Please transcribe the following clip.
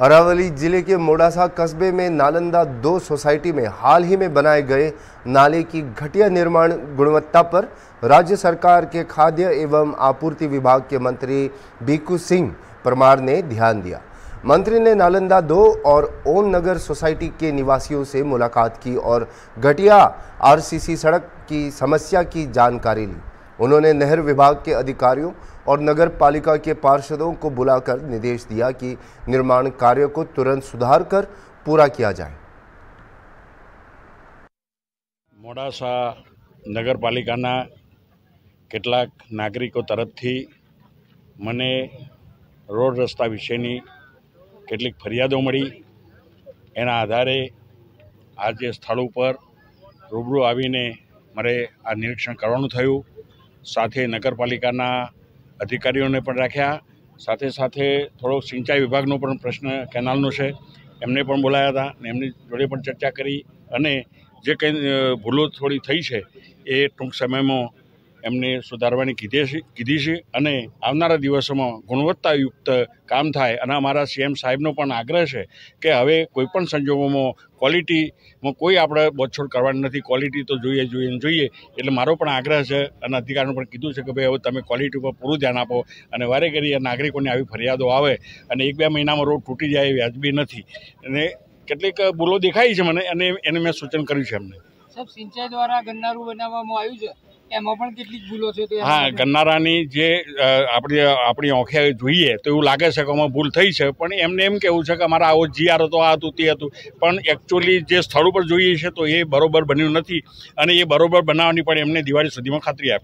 अरावली जिले के मोडासा कस्बे में नालंदा दो सोसाइटी में हाल ही में बनाए गए नाले की घटिया निर्माण गुणवत्ता पर राज्य सरकार के खाद्य एवं आपूर्ति विभाग के मंत्री बीकू सिंह परमार ने ध्यान दिया मंत्री ने नालंदा दो और ओम नगर सोसाइटी के निवासियों से मुलाकात की और घटिया आरसीसी सड़क की समस्या की जानकारी ली उन्होंने नहर विभाग के अधिकारियों और नगर पालिका के पार्षदों को बुलाकर निर्देश दिया कि निर्माण कार्य को तुरंत सुधार कर पूरा किया जाए મોડાસા નગરપાલિકાના કેટલાક નાગરિકો તરફથી મને રોડ રસ્તા વિશેની કેટલીક ફરિયાદો મળી એના આધારે આજે સ્થળ ઉપર રૂબરૂ આવીને મારે આ નિરીક્ષણ કરવાનું થયું સાથે નગરપાલિકાના અધિકારીઓને પણ રાખ્યા સાથે સાથે થોડો સિંચાઈ વિભાગનો પણ પ્રશ્ન કેનાલનો છે એમને પણ બોલાયા હતા અને એમની જોડે પણ ચર્ચા કરી અને જે કંઈ ભૂલો થોડી થઈ છે એ ટૂંક સમયમાં એમને સુધારવાની કીધી છે કીધી છે અને આવનારા દિવસોમાં ગુણવત્તાયુક્ત કામ થાય અને અમારા સીએમ સાહેબનો પણ આગ્રહ છે કે હવે કોઈપણ સંજોગોમાં ક્વોલિટીમાં કોઈ આપણે બોછોડ કરવાની નથી ક્વોલિટી તો જોઈએ જોઈએ જોઈએ એટલે મારો પણ આગ્રહ છે અને અધિકારીનું પણ કીધું છે કે ભાઈ હવે તમે ક્વોલિટી ઉપર પૂરું ધ્યાન આપો અને વારે ઘડી નાગરિકોને આવી ફરિયાદો આવે અને એક બે મહિનામાં રોડ તૂટી જાય વ્યાજબી નથી અને કેટલીક ભૂલો દેખાય છે મને અને એને મેં સૂચન કર્યું છે એમને સાહેબ સિંચાઈ દ્વારા ગન્નારું બનાવવામાં આવ્યું છે હા ગન્નારાની જે આપણી આપણી ઓંખે જોઈએ તો એવું લાગે છે કે આમાં ભૂલ થઈ છે પણ એમને એમ કહેવું છે કે અમારા આવો જીઆર હતો આ હતું તે હતું પણ એકચ્યુઅલી જે સ્થળ ઉપર જોઈએ છે તો એ બરોબર બન્યું નથી અને એ બરોબર બનાવવાની પણ એમને દિવાળી સુધીમાં ખાતરી આપી